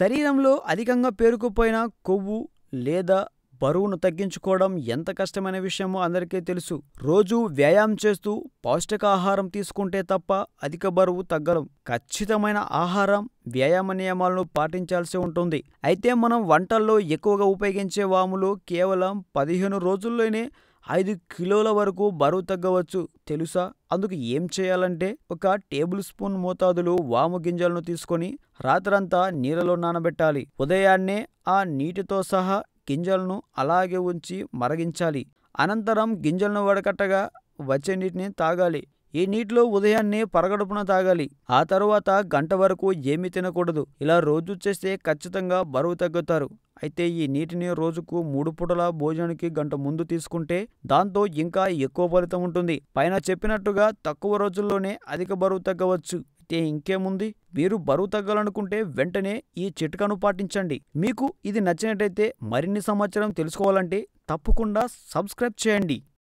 శరీరంలో అధికంగా పేరుకుపోయిన కొవ్వు లేదా బరువును తగ్గించుకోవడం ఎంత కష్టమైన విషయమో అందరికీ తెలుసు రోజూ వ్యాయామం చేస్తూ పౌష్టికాహారం తీసుకుంటే తప్ప అధిక బరువు తగ్గలం ఖచ్చితమైన ఆహారం వ్యాయామ నియమాలను పాటించాల్సి ఉంటుంది అయితే మనం వంటల్లో ఎక్కువగా ఉపయోగించే వాములు కేవలం పదిహేను రోజుల్లోనే ఐదు కిలోల వరకు బరువు తగ్గవచ్చు తెలుసా అందుకు ఏం చేయాలంటే ఒక టేబుల్ స్పూన్ మోతాదులు వాము గింజలను తీసుకొని రాత్రంతా నీళ్ళలో నానబెట్టాలి ఉదయాన్నే ఆ నీటితో సహా గింజలను అలాగే ఉంచి మరగించాలి అనంతరం గింజలను వడకట్టగా వచ్చే నీటిని తాగాలి ఈ నీటిలో ఉదయాన్నే పరగడుపున తాగాలి ఆ తరువాత గంట వరకు ఏమి తినకూడదు ఇలా రోజు చేస్తే ఖచ్చితంగా బరువు తగ్గుతారు అయితే ఈ నీటిని రోజుకు మూడు పూటల భోజనానికి గంట ముందు తీసుకుంటే దాంతో ఇంకా ఎక్కువ ఫలితం ఉంటుంది పైన చెప్పినట్టుగా తక్కువ రోజుల్లోనే అధిక బరువు తగ్గవచ్చు అయితే ఇంకేముంది మీరు బరువు తగ్గాలనుకుంటే వెంటనే ఈ చిట్కాను పాటించండి మీకు ఇది నచ్చినట్టయితే మరిన్ని సమాచారం తెలుసుకోవాలంటే తప్పకుండా సబ్స్క్రైబ్ చేయండి